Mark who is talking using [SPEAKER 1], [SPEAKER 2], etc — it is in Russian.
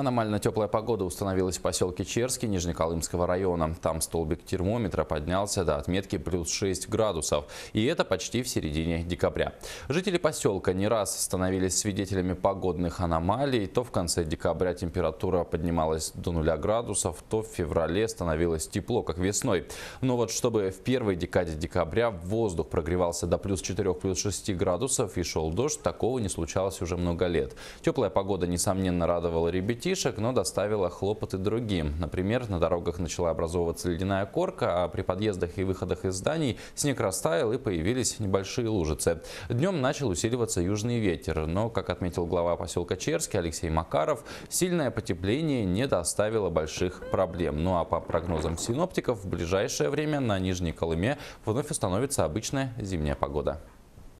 [SPEAKER 1] Аномально теплая погода установилась в поселке Черский Нижнеколымского района. Там столбик термометра поднялся до отметки плюс 6 градусов. И это почти в середине декабря. Жители поселка не раз становились свидетелями погодных аномалий. То в конце декабря температура поднималась до 0 градусов, то в феврале становилось тепло, как весной. Но вот чтобы в первой декаде декабря воздух прогревался до плюс 4, плюс 6 градусов и шел дождь, такого не случалось уже много лет. Теплая погода, несомненно, радовала ребятишек детишек, но доставила хлопоты другим. Например, на дорогах начала образовываться ледяная корка, а при подъездах и выходах из зданий снег растаял и появились небольшие лужицы. Днем начал усиливаться южный ветер, но, как отметил глава поселка Черский Алексей Макаров, сильное потепление не доставило больших проблем. Ну а по прогнозам синоптиков, в ближайшее время на Нижней Колыме вновь установится обычная зимняя погода.